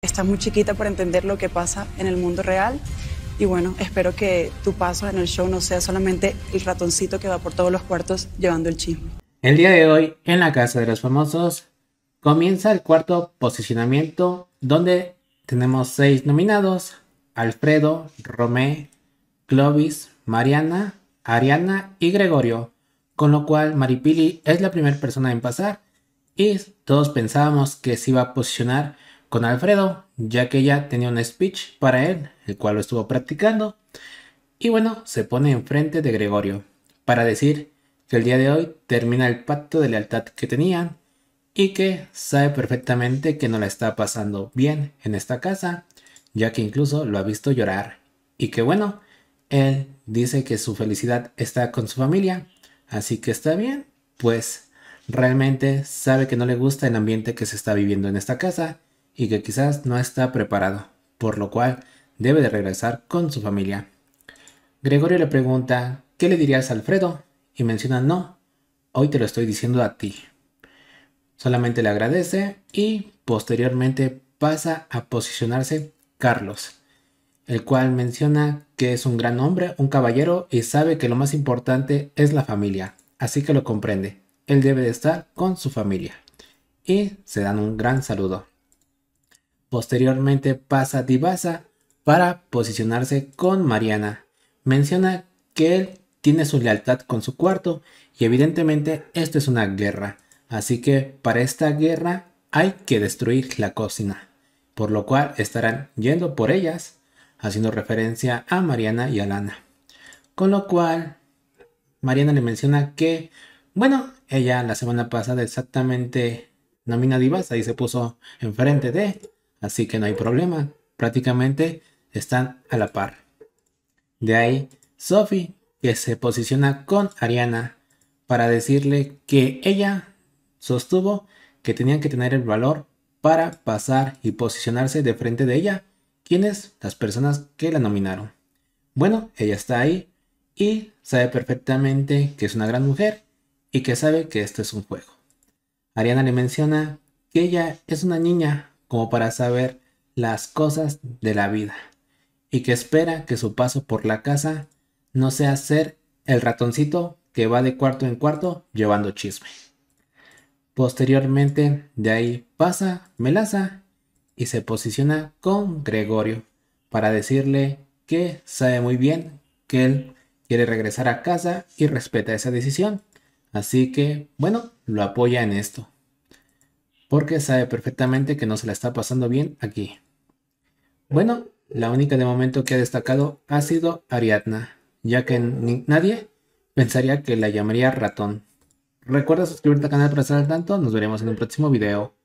Está muy chiquita para entender lo que pasa en el mundo real. Y bueno, espero que tu paso en el show no sea solamente el ratoncito que va por todos los cuartos llevando el chisme. El día de hoy, en la Casa de los Famosos, comienza el cuarto posicionamiento donde tenemos seis nominados. Alfredo, Romé, Clovis, Mariana, Ariana y Gregorio. Con lo cual Maripili es la primera persona en pasar y todos pensábamos que se iba a posicionar con Alfredo, ya que ella tenía un speech para él, el cual lo estuvo practicando. Y bueno, se pone enfrente de Gregorio para decir que el día de hoy termina el pacto de lealtad que tenían y que sabe perfectamente que no la está pasando bien en esta casa, ya que incluso lo ha visto llorar. Y que bueno, él dice que su felicidad está con su familia, así que está bien, pues realmente sabe que no le gusta el ambiente que se está viviendo en esta casa y que quizás no está preparado, por lo cual debe de regresar con su familia. Gregorio le pregunta, ¿qué le dirías a Alfredo? Y menciona, no, hoy te lo estoy diciendo a ti. Solamente le agradece y posteriormente pasa a posicionarse Carlos, el cual menciona que es un gran hombre, un caballero y sabe que lo más importante es la familia, así que lo comprende. Él debe de estar con su familia. Y se dan un gran saludo. Posteriormente pasa a Divasa para posicionarse con Mariana. Menciona que él tiene su lealtad con su cuarto y evidentemente esto es una guerra, así que para esta guerra hay que destruir la cocina, por lo cual estarán yendo por ellas, haciendo referencia a Mariana y a Lana. Con lo cual, Mariana le menciona que, bueno, ella la semana pasada exactamente nomina divasa y se puso enfrente de así que no hay problema. Prácticamente están a la par. De ahí, Sophie, que se posiciona con Ariana para decirle que ella sostuvo que tenían que tener el valor para pasar y posicionarse de frente de ella, quienes las personas que la nominaron. Bueno, ella está ahí y sabe perfectamente que es una gran mujer y que sabe que esto es un juego. Ariana le menciona que ella es una niña como para saber las cosas de la vida y que espera que su paso por la casa no sea ser el ratoncito que va de cuarto en cuarto llevando chisme. Posteriormente, de ahí pasa Melaza y se posiciona con Gregorio para decirle que sabe muy bien que él quiere regresar a casa y respeta esa decisión. Así que, bueno, lo apoya en esto porque sabe perfectamente que no se la está pasando bien aquí. Bueno, la única de momento que ha destacado ha sido Ariadna, ya que nadie pensaría que la llamaría ratón. Recuerda suscribirte al canal para estar al tanto, nos veremos en un próximo video.